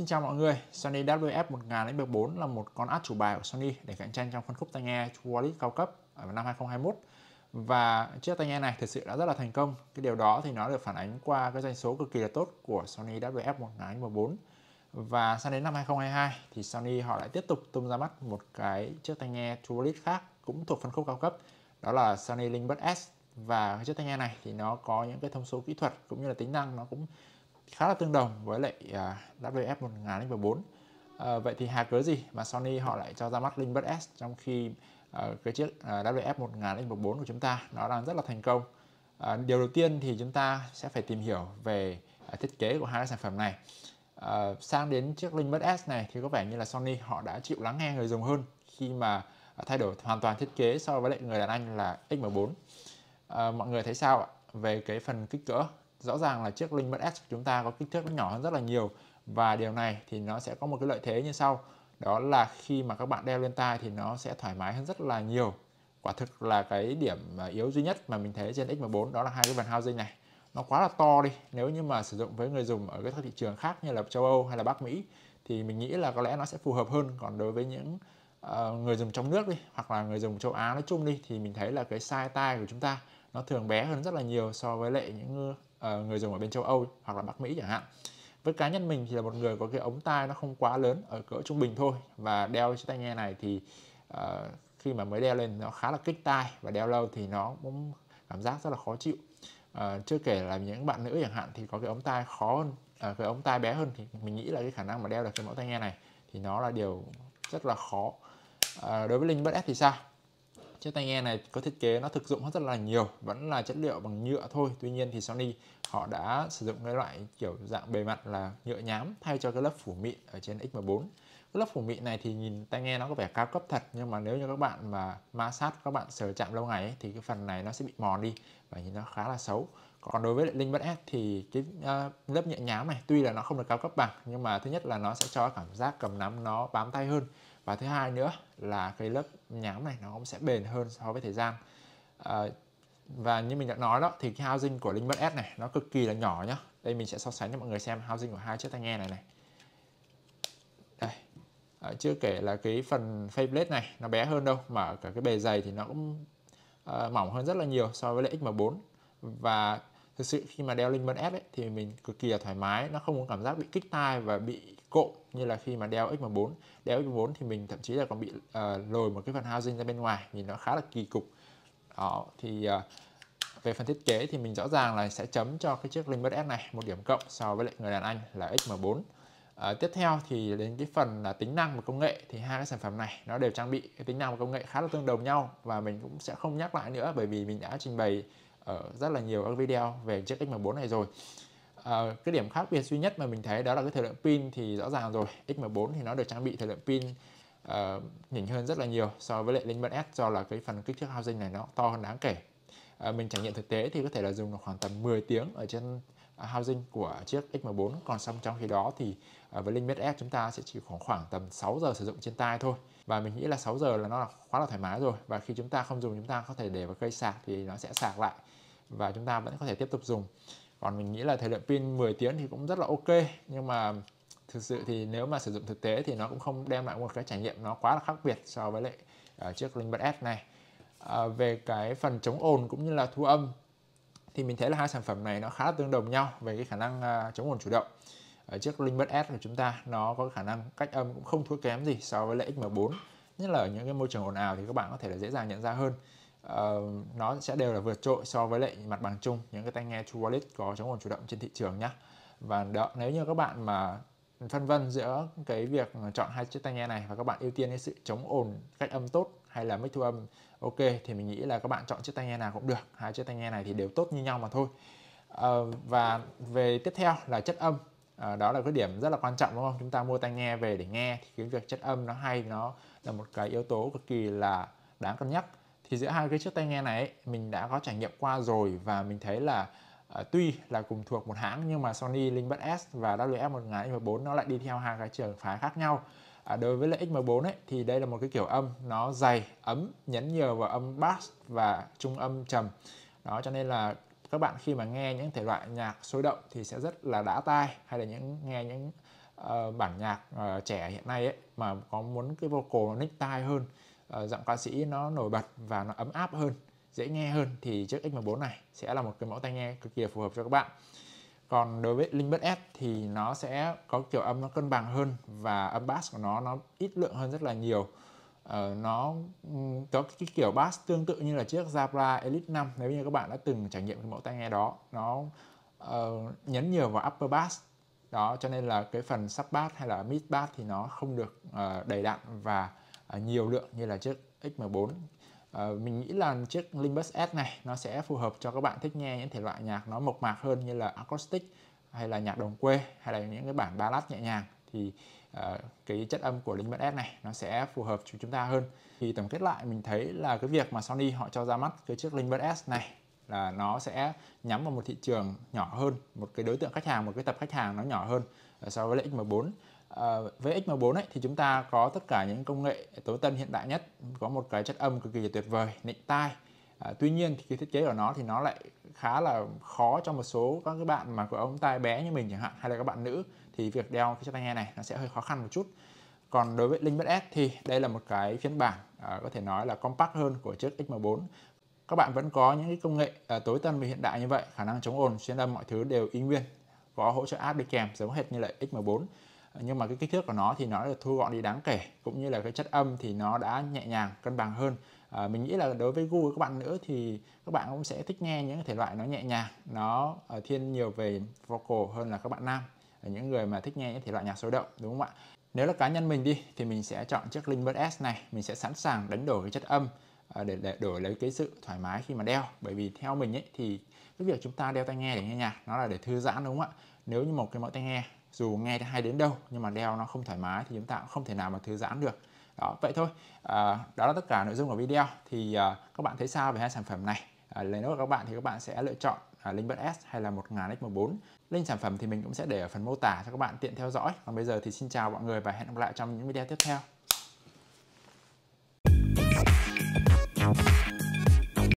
Xin chào mọi người, Sony WF-1000X14 là một con át chủ bài của Sony để cạnh tranh trong phân khúc tai nghe Wallet cao cấp ở năm 2021 và chiếc tai nghe này thực sự đã rất là thành công cái điều đó thì nó được phản ánh qua cái doanh số cực kỳ là tốt của Sony WF-1000X14 và sang đến năm 2022 thì Sony họ lại tiếp tục tung ra mắt một cái chiếc tai nghe Wallet khác cũng thuộc phân khúc cao cấp đó là Sony Linkbud S và chiếc tai nghe này thì nó có những cái thông số kỹ thuật cũng như là tính năng nó cũng khá là tương đồng với lại uh, WF 1004 uh, vậy thì hà cớ gì mà Sony họ lại cho ra mắt Linh Bird S trong khi uh, cái chiếc uh, WF 1004 của chúng ta nó đang rất là thành công uh, điều đầu tiên thì chúng ta sẽ phải tìm hiểu về uh, thiết kế của hai sản phẩm này uh, sang đến chiếc Linh Bird S này thì có vẻ như là Sony họ đã chịu lắng nghe người dùng hơn khi mà à, thay đổi hoàn toàn thiết kế so với lại người đàn anh là x 4 uh, mọi người thấy sao ạ về cái phần kích cỡ rõ ràng là chiếc Linh Bud S của chúng ta có kích thước nó nhỏ hơn rất là nhiều và điều này thì nó sẽ có một cái lợi thế như sau đó là khi mà các bạn đeo lên tai thì nó sẽ thoải mái hơn rất là nhiều quả thực là cái điểm yếu duy nhất mà mình thấy trên X14 đó là hai cái vần housing này nó quá là to đi nếu như mà sử dụng với người dùng ở các thị trường khác như là châu Âu hay là Bắc Mỹ thì mình nghĩ là có lẽ nó sẽ phù hợp hơn còn đối với những uh, người dùng trong nước đi hoặc là người dùng châu Á nói chung đi thì mình thấy là cái size tai của chúng ta nó thường bé hơn rất là nhiều so với lại những Ờ, người dùng ở bên châu Âu hoặc là Bắc Mỹ chẳng hạn với cá nhân mình thì là một người có cái ống tai nó không quá lớn ở cỡ trung bình thôi và đeo chiếc tai nghe này thì uh, khi mà mới đeo lên nó khá là kích tai và đeo lâu thì nó cũng cảm giác rất là khó chịu à, chưa kể là những bạn nữ chẳng hạn thì có cái ống tai khó hơn à, cái ống tai bé hơn thì mình nghĩ là cái khả năng mà đeo được cái mẫu tai nghe này thì nó là điều rất là khó à, đối với linh bất ép thì sao chiếc tai nghe này có thiết kế nó thực dụng rất là nhiều vẫn là chất liệu bằng nhựa thôi tuy nhiên thì Sony họ đã sử dụng cái loại kiểu dạng bề mặt là nhựa nhám thay cho cái lớp phủ mịn ở trên X14 cái lớp phủ mịn này thì nhìn tai nghe nó có vẻ cao cấp thật nhưng mà nếu như các bạn mà ma sát các bạn sờ chạm lâu ngày ấy, thì cái phần này nó sẽ bị mòn đi và nhìn nó khá là xấu còn đối với Linh Bất S thì cái uh, lớp nhựa nhám này tuy là nó không được cao cấp bằng nhưng mà thứ nhất là nó sẽ cho cảm giác cầm nắm nó bám tay hơn và thứ hai nữa là cái lớp nhám này nó cũng sẽ bền hơn so với thời gian à, và như mình đã nói đó thì cái housing của Linh Bất S này nó cực kỳ là nhỏ nhá đây mình sẽ so sánh cho mọi người xem housing của hai chiếc tai nghe này này đây à, chưa kể là cái phần faceplate này nó bé hơn đâu mà cả cái bề dày thì nó cũng à, mỏng hơn rất là nhiều so với lại XM4 và thực sự khi mà đeo Linh Bất S ấy, thì mình cực kỳ là thoải mái nó không có cảm giác bị kích tai và bị cộm như là khi mà đeo X14 đeo X14 thì mình thậm chí là còn bị uh, lồi một cái phần housing ra bên ngoài nhìn nó khá là kỳ cục đó thì uh, về phần thiết kế thì mình rõ ràng là sẽ chấm cho cái chiếc Limbus S này một điểm cộng so với lại người đàn anh là XM4 à, ờ, tiếp theo thì đến cái phần là tính năng và công nghệ thì hai cái sản phẩm này nó đều trang bị cái tính năng và công nghệ khá là tương đồng nhau và mình cũng sẽ không nhắc lại nữa bởi vì mình đã trình bày ở rất là nhiều các video về chiếc XM4 này rồi À, cái điểm khác biệt duy nhất mà mình thấy đó là cái thời lượng pin thì rõ ràng rồi XM4 thì nó được trang bị thời lượng pin uh, nhỉnh hơn rất là nhiều so với lại Linh 7S do là cái phần kích thước housing này nó to hơn đáng kể à, mình trải nghiệm thực tế thì có thể là dùng được khoảng tầm 10 tiếng ở trên à, housing của chiếc XM4 còn xong trong khi đó thì ờ, với Linh Mate S chúng ta sẽ chỉ khoảng khoảng tầm 6 giờ sử dụng trên tai thôi và mình nghĩ là 6 giờ là nó là quá là thoải mái rồi và khi chúng ta không dùng chúng ta có thể để vào cây sạc thì nó sẽ sạc lại và chúng ta vẫn có thể tiếp tục dùng còn mình nghĩ là thời lượng pin 10 tiếng thì cũng rất là ok nhưng mà thực sự thì nếu mà sử dụng thực tế thì nó cũng không đem lại một cái trải nghiệm nó quá là khác biệt so với lại uh, chiếc Linh Bud S này à, về cái phần chống ồn cũng như là thu âm thì mình thấy là hai sản phẩm này nó khá là tương đồng nhau về cái khả năng uh, chống ồn chủ động ở chiếc Linh Bud S của chúng ta nó có khả năng cách âm cũng không thua kém gì so với lại XM4 nhất là ở những cái môi trường ồn ào thì các bạn có thể là dễ dàng nhận ra hơn uh, nó sẽ đều là vượt trội so với lại mặt bằng chung những cái tai nghe True wireless có chống ồn chủ động trên thị trường nhé và đó, nếu như các bạn mà phân vân giữa cái việc chọn hai chiếc tai nghe này và các bạn ưu tiên cái sự chống ồn cách âm tốt hay là mic thu âm ok thì mình nghĩ là các bạn chọn chiếc tai nghe nào cũng được hai chiếc tai nghe này thì đều tốt như nhau mà thôi à, và về tiếp theo là chất âm à, đó là cái điểm rất là quan trọng đúng không chúng ta mua tai nghe về để nghe thì cái việc chất âm nó hay nó là một cái yếu tố cực kỳ là đáng cân nhắc thì giữa hai cái chiếc tai nghe này mình đã có trải nghiệm qua rồi và mình thấy là uh, tuy là cùng thuộc một hãng nhưng mà Sony Linh Bud S và WF 1000X4 nó lại đi theo hai cái trường phái khác nhau à, đối với lại X-M4 ấy, thì đây là một cái kiểu âm nó dày, ấm, nhấn nhiều vào âm bass và trung âm trầm. Đó cho nên là các bạn khi mà nghe những thể loại nhạc sôi động thì sẽ rất là đã tai hay là những nghe những uh, bản nhạc uh, trẻ hiện nay ấy mà có muốn cái vocal nó nick tai hơn uh, giọng ca sĩ nó nổi bật và nó ấm áp hơn dễ nghe hơn thì chiếc X14 này sẽ là một cái mẫu tai nghe cực kỳ phù hợp cho các bạn còn đối với Linh S thì nó sẽ có kiểu âm nó cân bằng hơn và âm bass của nó nó ít lượng hơn rất là nhiều uh, nó có cái kiểu bass tương tự như là chiếc Zabra Elite 5 nếu như các bạn đã từng trải nghiệm cái mẫu tai nghe đó nó uh, nhấn nhiều vào upper bass đó cho nên là cái phần sub bass hay là mid bass thì nó không được uh, đầy đặn và À, nhiều lượng như là chiếc XM4 à, mình nghĩ là chiếc Limbus S này nó sẽ phù hợp cho các bạn thích nghe những thể loại nhạc nó mộc mạc hơn như là acoustic hay là nhạc đồng quê hay là những cái bản ballad nhẹ nhàng thì uh, cái chất âm của Limbus S này nó sẽ phù hợp cho chúng ta hơn thì tổng kết lại mình thấy là cái việc mà Sony họ cho ra mắt cái chiếc Limbus S này là nó sẽ nhắm vào một thị trường nhỏ hơn một cái đối tượng khách hàng một cái tập khách hàng nó nhỏ hơn à, so với lại M4. À, ờ, với XM4 ấy, thì chúng ta có tất cả những công nghệ tối tân hiện đại nhất, có một cái chất âm cực kỳ tuyệt vời, nịnh tai. À, tuy nhiên thì cái thiết kế của nó thì nó lại khá là khó cho một số các cái bạn mà có ống tai bé như mình chẳng hạn hay là các bạn nữ thì việc đeo cái chiếc tai nghe này nó sẽ hơi khó khăn một chút. Còn đối với Linh Buds S thì đây là một cái phiên bản à, có thể nói là compact hơn của chiếc XM4. Các bạn vẫn có những cái công nghệ à, tối tân và hiện đại như vậy, khả năng chống ồn, xuyên âm mọi thứ đều y nguyên, có hỗ trợ app đi kèm giống hệt như là XM4 nhưng mà cái kích thước của nó thì nó được thu gọn đi đáng kể cũng như là cái chất âm thì nó đã nhẹ nhàng cân bằng hơn à, mình nghĩ là đối với gu của các bạn nữa thì các bạn cũng sẽ thích nghe những thể loại nó nhẹ nhàng nó ờ, thiên nhiều về vocal hơn là các bạn nam những người mà thích nghe những thể loại nhạc sôi động đúng không ạ nếu là cá nhân mình đi thì mình sẽ chọn chiếc Linbird S này mình sẽ sẵn sàng đánh đổi cái chất âm ờ, để, để đổi lấy cái sự thoải mái khi mà đeo bởi vì theo mình ấy thì cái việc chúng ta đeo tai nghe để nghe nhạc nó là để thư giãn đúng không ạ nếu như một cái mẫu tai nghe dù nghe hay đến đâu nhưng mà đeo nó không thoải mái thì chúng ta cũng không thể nào mà thư giãn được đó vậy thôi à, đó là tất cả nội dung của video thì à, các bạn thấy sao về hai sản phẩm này à, lấy nốt các bạn thì các bạn sẽ lựa chọn à, Linh Bud S hay là 1000X14 link sản phẩm thì mình cũng sẽ để ở phần mô tả cho các bạn tiện theo dõi còn bây giờ thì xin chào mọi người và hẹn gặp lại trong những video tiếp theo